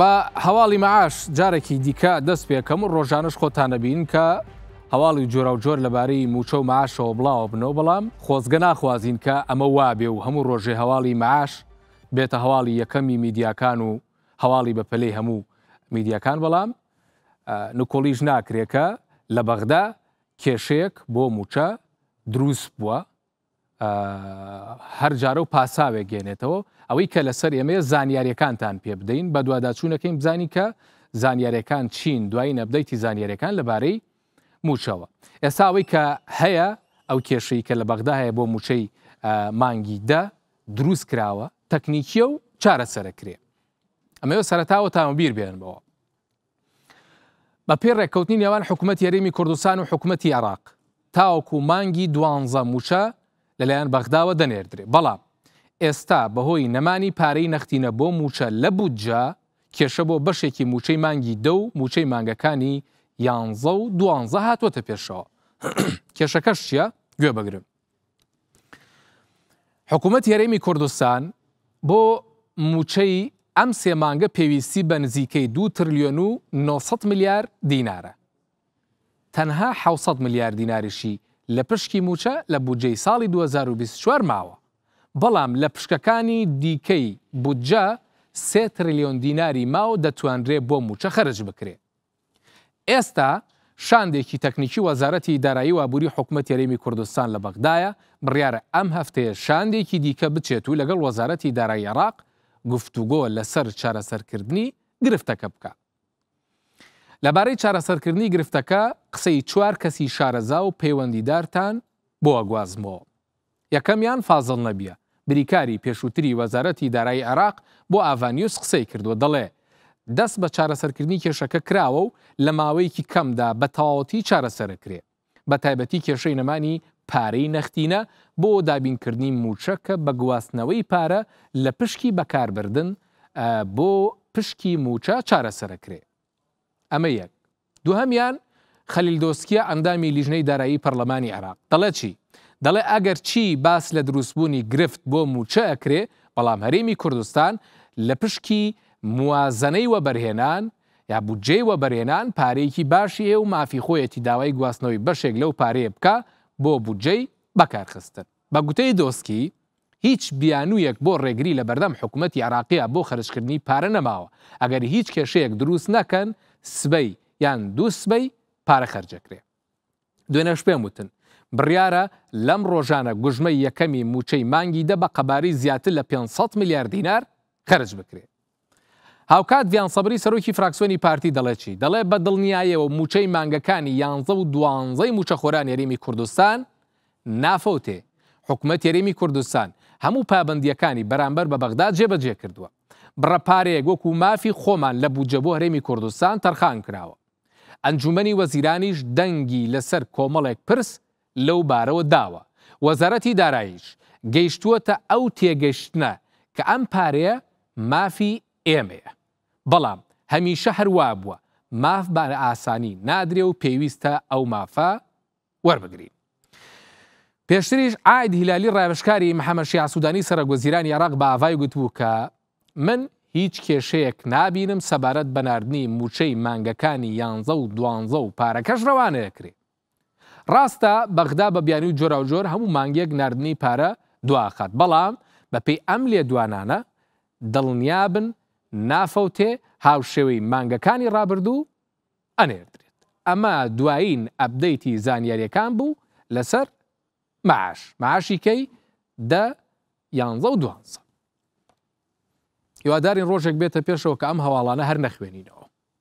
بە هەواڵی مەعاش جارێکی دیکە دەست پێکەم و ڕۆژانش خۆتانەبین کە هەواڵی جۆرە و جۆر لەبارەی موچە و ماشەوە بڵاوە بنەوە بەڵام خۆزگە ناخوازین کە ئەمە وابێ و هەموو ڕۆژێ هەواڵی ماش بێتە هەواڵی یەکەمی میدیاکان و هەواڵی بە پەلەی هەموو میدیاکان بەڵام نکۆلیژ ناکرێکە لە بەغدا کێشەیەک بۆ موچە دروست بووە هەر جارە و پاساوێک گێنێتەوە ئەوەی کە لەسەر ئێمەیە زانیاریەکانتان پێ بدەین بە دوواداچوونەکەی بزانی کە زانیارەکان چین دوای نەبدەیتی زانیارەکان لەبارەی موچەوە ئێستا ئەوەی کە هەیە ئەو کێشەی کە لە بەغدا هەیە بۆ موچەی مانگی دە دروست کراوە تەکنیکیە و چارەسەرەکرێ ئەمەوە سەرتاوە تامەبیر بێنەوە بە پێ ڕێککەوتنی نێوان حکوومەت یاریمی کوردستان و حکوومەتتی عراق تاوەکو مانگی دوانزە موچە لەلایەن بەغداوە دەنێردرێ بەڵام ئێستا بەهۆی نەمانی پارەی نەختینە بۆ موچە لە بودجا کێشە بۆ بەشێکی موچەی مانگی دە و موچەی مانگەکانی یانزە و دوانزە هاتوۆتە پێشەوە کێشەکەش چییە گوێ بگرم حکوومەت یاریمی کوردستان بۆ موچەی ئەم سێمانگە پێویستی بە نزیکەی دو تریلیۆن و 900 میلیارد دینارە تەنها 600 میلیارد دیناریشی لە پشکی موچە لە بودجەی ساڵی 2024 ماوە بەڵام لە پشکەکانی دیکەی بودجە سێ تریلیۆن دیناری ماوە دەتوانرێ بۆ موچە خەرج بکرێ ئێستا شاندێکی تەکنیکی وەزارەتی دارایی وابووری حکوومەت یاریمی کوردستان لە بەغدایە بڕیارە ئەم هەفتەیە شاندێکی دیکە بچێت و لەگەڵ وەزارەتی دارایی عراق گفتوگۆ لەسەر چارەسەرکردنی گرفتەکە بکە لەبارەی چارەسەرکردنی گرفتەکە قسەی چوار کەسی شارەزا و پەیوەندیدارتان بۆە گوازمەوە. یەکەمیان فازڵ نەبیە بریکاری پێشووتری وەزارەتی دارایی عراق بۆ ئاڤانیوس قسەی کردووە دەڵێ دەست بە چارەسەرکردنی کێشەکە کراوە و لە ماوەیەکی کەمدا بە تاوەتی چارەسەرکرێ بە تایبەتی کێشەی نەمانی پارەی نەختینە بۆ دابینکردنی موچەکە بە گواستنەوەی پارە لە پشکی بەکاربردن بۆ پشکی موچە چارەسەرکرێ ئەمە یەک دووهمیان خەلیل دۆستکیە ئەندامی لیژنەی دارایی پەرلەمانی عراق دەڵێ چی دەڵێ ئەگەر چی باس لە دروستبوونی گرفت بۆ موچە ئەکرێ بەڵام هەرێمی کوردستان لە پشکی موازەنەی وەبەرهێنان یا بودجێ وەبەرهێنان پارەیەکی باشی هێ و مافی خۆیەتی داوای گواستنەوەی بەشێک لەو پارەیە بکە بۆ بودجەی بەکارخستن بە گوتەی دۆستکی هیچ بیانویەک بۆ ڕێگری لە بەردەم حکوومەتتی عراقیە بۆ خرجکردنی پارە نەماوە ئەگەر هیچ کێشەیەک دروست نەکەن سبەی یان دوو سبەی پارە خەرجەکرێ دوێنەش پێم وتن بڕیارە لەم ڕۆژانە گوژمەی یەکەمی موچەی مانگی دە بە قەباری زیاتر لە 500 میلیارد دینار خرج بکرێت هاوکات دیان سەبری سەرۆکی فراکسیۆنی پارتی دەڵێکی دەڵێ بە دڵنیایەوە موچەی مانگەکانی یانزە و دوانزەی موچەخۆران یاریمی کوردستان نافەوتێ حکوومەت یاریمی کوردستان هەموو پابندیەکانی بەرامبەر بە بەغدا جێبەجێ کردووە بڕەپارەیە گۆکو مافی خۆمان لە بوجەبۆ هەرێمی کوردستان تەرخان کراوە ئەنجومنی وەزیرانیش دەنگی لەسەر کۆمەڵێک پرس لەو بارەوە داوە وەزارەتی داراییش گەیشتووەتە ئەو تێگەشتنە کە ئەم پارەیە مافی ئێمەیە بەڵام هەمیشە هەروە بووە ماف بارە ئاسانی نادرێ و پێویستە ئەو مافە وەربگرین پێشتریش ئاید هیلالی ڕایبشکاری محەمەشی سوودانی سرە گۆزیرانی عراق بە ئاوای گوتبوو کە من هیچ کێشەیەک نابینم سەبارەت بەناردنی موچەی مانگەکانی یانزە و دوانزە و پارەکەش ڕەوانەیەکرێ. ڕاستە بەغدا بە بیانی و جۆرا و جۆر هەموو مانگیەک نردنی پارە دواخات بەڵام بە پێی ئەم لێ دوانانە دڵنیابن نافەوتێ هاوشێوەی مانگەکانی ڕابرد و ئەنێردرێت. ئەمە دوایین ئەبدەیتی زانیاریەکان بوو لەسەر معاش معاشی کەی دە یانزە و دوانزە هیوادارین ڕۆژێک بێتە پێشەوە کە ئەم هەواڵانە هەر نەخوێنینەوە